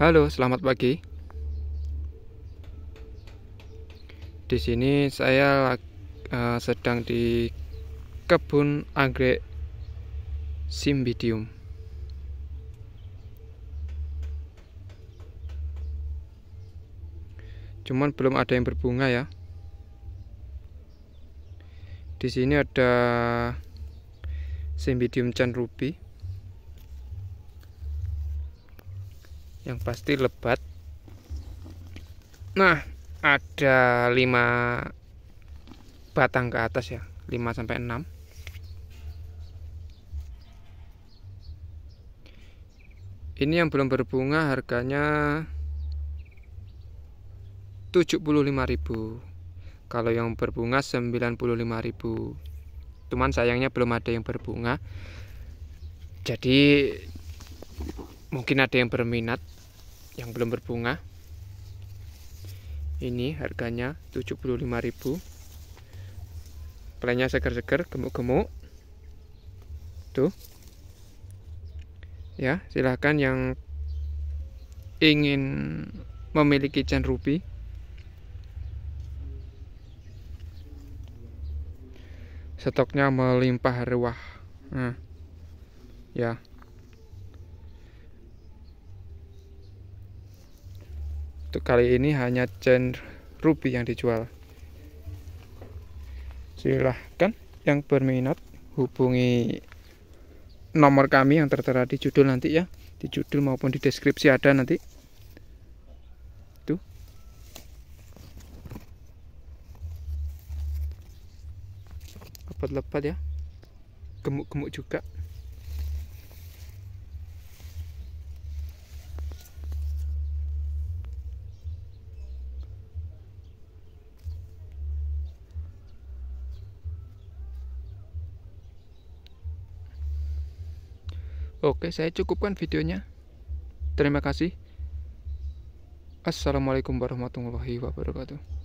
Halo, selamat pagi. Di sini saya uh, sedang di kebun anggrek simbidium. Cuman belum ada yang berbunga ya. Di sini ada simbidium Chan ruby. yang pasti lebat nah ada 5 batang ke atas ya 5 sampai 6 ini yang belum berbunga harganya 75.000 kalau yang berbunga 95.000 cuman sayangnya belum ada yang berbunga jadi mungkin ada yang berminat yang belum berbunga ini harganya 75.000 plannya seger-seger gemuk-gemuk tuh ya silahkan yang ingin memiliki chain Ruby stoknya melimpah ruah nah, ya Untuk kali ini hanya chain ruby yang dijual. Silahkan yang berminat hubungi nomor kami yang tertera di judul nanti ya. Di judul maupun di deskripsi ada nanti. Tuh. Lebat-lebat ya. Gemuk-gemuk juga. Oke, saya cukupkan videonya. Terima kasih. Assalamualaikum warahmatullahi wabarakatuh.